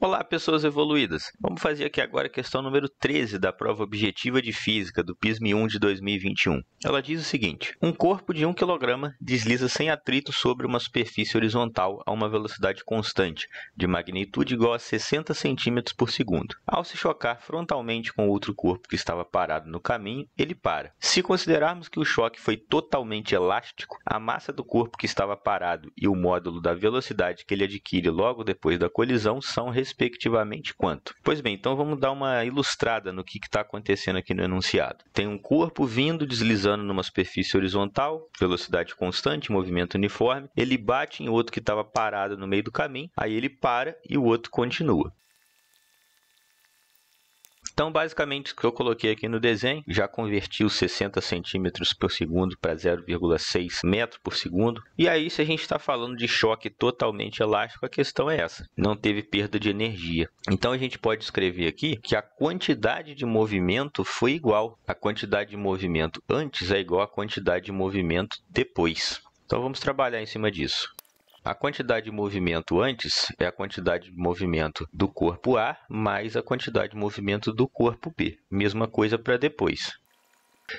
Olá, pessoas evoluídas! Vamos fazer aqui agora a questão número 13 da prova objetiva de física do PISM 1 de 2021. Ela diz o seguinte: um corpo de 1 kg desliza sem atrito sobre uma superfície horizontal a uma velocidade constante, de magnitude igual a 60 cm por segundo. Ao se chocar frontalmente com outro corpo que estava parado no caminho, ele para. Se considerarmos que o choque foi totalmente elástico, a massa do corpo que estava parado e o módulo da velocidade que ele adquire logo depois da colisão são respectivamente quanto. Pois bem, então vamos dar uma ilustrada no que está acontecendo aqui no enunciado. Tem um corpo vindo, deslizando numa superfície horizontal, velocidade constante, movimento uniforme. Ele bate em outro que estava parado no meio do caminho, aí ele para e o outro continua. Então, basicamente, o que eu coloquei aqui no desenho, já converti os 60 centímetros por segundo para 0,6 metro por segundo. E aí, se a gente está falando de choque totalmente elástico, a questão é essa. Não teve perda de energia. Então, a gente pode escrever aqui que a quantidade de movimento foi igual. A quantidade de movimento antes é igual à quantidade de movimento depois. Então, vamos trabalhar em cima disso. A quantidade de movimento antes é a quantidade de movimento do corpo A mais a quantidade de movimento do corpo B. Mesma coisa para depois.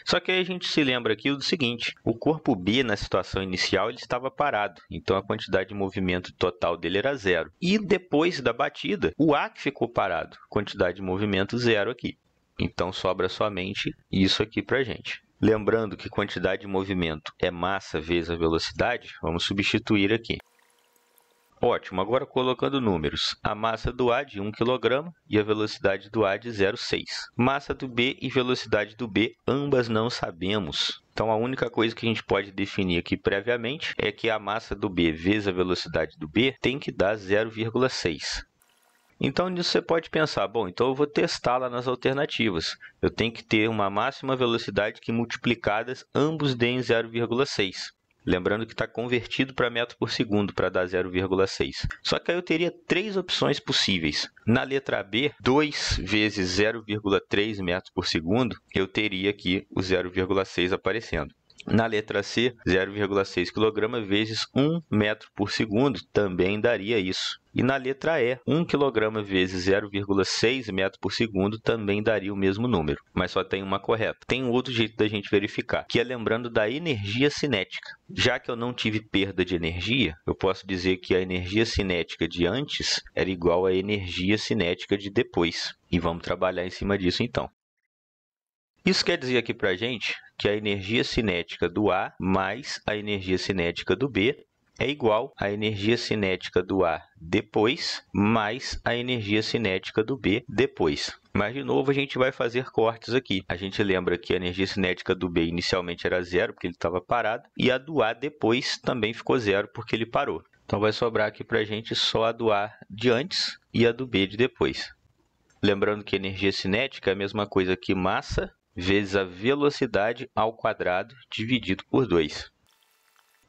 Só que aí a gente se lembra aqui do seguinte: o corpo B na situação inicial ele estava parado, então a quantidade de movimento total dele era zero. E depois da batida, o A que ficou parado, quantidade de movimento zero aqui. Então sobra somente isso aqui para gente. Lembrando que quantidade de movimento é massa vezes a velocidade, vamos substituir aqui. Ótimo, agora colocando números. A massa do A de 1 kg e a velocidade do A de 0,6. Massa do B e velocidade do B, ambas não sabemos. Então a única coisa que a gente pode definir aqui previamente é que a massa do B vezes a velocidade do B tem que dar 0,6. Então, nisso você pode pensar, bom, então eu vou testá-la nas alternativas. Eu tenho que ter uma máxima velocidade que multiplicadas ambos deem 0,6. Lembrando que está convertido para metro por segundo para dar 0,6. Só que aí eu teria três opções possíveis. Na letra B, 2 vezes 0,3 metros por segundo, eu teria aqui o 0,6 aparecendo. Na letra C, 0,6 kg vezes 1 metro por segundo também daria isso. E na letra E, 1 kg vezes 0,6 metro por segundo também daria o mesmo número, mas só tem uma correta. Tem um outro jeito da gente verificar, que é lembrando da energia cinética. Já que eu não tive perda de energia, eu posso dizer que a energia cinética de antes era igual à energia cinética de depois. E vamos trabalhar em cima disso então. Isso quer dizer aqui para a gente que a energia cinética do A mais a energia cinética do B é igual à energia cinética do A depois mais a energia cinética do B depois. Mas, de novo, a gente vai fazer cortes aqui. A gente lembra que a energia cinética do B inicialmente era zero, porque ele estava parado, e a do A depois também ficou zero, porque ele parou. Então, vai sobrar aqui para a gente só a do A de antes e a do B de depois. Lembrando que energia cinética é a mesma coisa que massa vezes a velocidade ao quadrado dividido por 2.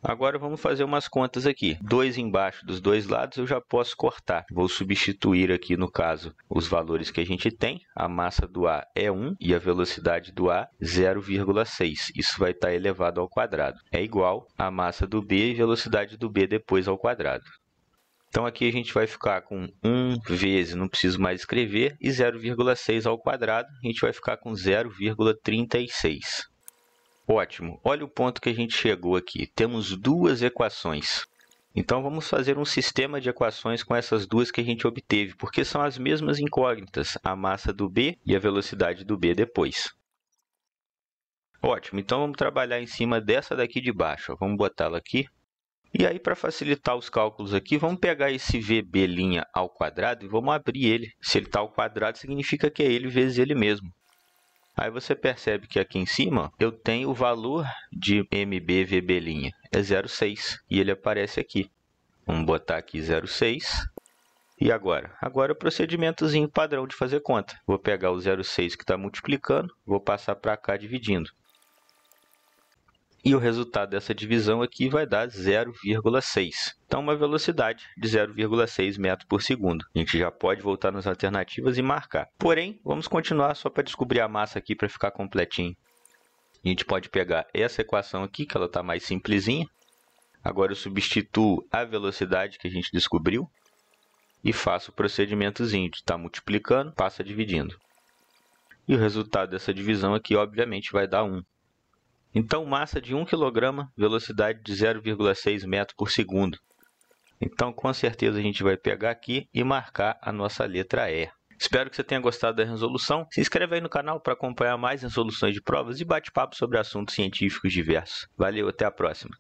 Agora vamos fazer umas contas aqui. 2 embaixo dos dois lados eu já posso cortar. Vou substituir aqui, no caso, os valores que a gente tem. A massa do A é 1 e a velocidade do A 0,6. Isso vai estar elevado ao quadrado. É igual a massa do B e velocidade do B depois ao quadrado. Então aqui a gente vai ficar com 1 vezes, não preciso mais escrever, e 0,6 ao quadrado, a gente vai ficar com 0,36. Ótimo, olha o ponto que a gente chegou aqui. Temos duas equações. Então vamos fazer um sistema de equações com essas duas que a gente obteve, porque são as mesmas incógnitas, a massa do B e a velocidade do B depois. Ótimo, então vamos trabalhar em cima dessa daqui de baixo. Vamos botá-la aqui e aí, para facilitar os cálculos aqui, vamos pegar esse VB' ao quadrado e vamos abrir ele. Se ele está ao quadrado, significa que é ele vezes ele mesmo. Aí você percebe que aqui em cima eu tenho o valor de MBVB' é 0,6 e ele aparece aqui. Vamos botar aqui 0,6. E agora? Agora é o procedimentozinho padrão de fazer conta. Vou pegar o 0,6 que está multiplicando, vou passar para cá dividindo e o resultado dessa divisão aqui vai dar 0,6. Então, uma velocidade de 0,6 metros por segundo. A gente já pode voltar nas alternativas e marcar. Porém, vamos continuar só para descobrir a massa aqui para ficar completinho. A gente pode pegar essa equação aqui, que ela está mais simplesinha. Agora eu substituo a velocidade que a gente descobriu e faço o procedimentozinho de estar tá multiplicando, passa dividindo. E o resultado dessa divisão aqui, obviamente, vai dar 1. Então, massa de 1 kg, velocidade de 0,6 metro por segundo. Então, com certeza, a gente vai pegar aqui e marcar a nossa letra E. Espero que você tenha gostado da resolução. Se inscreve aí no canal para acompanhar mais resoluções de provas e bate-papo sobre assuntos científicos diversos. Valeu, até a próxima!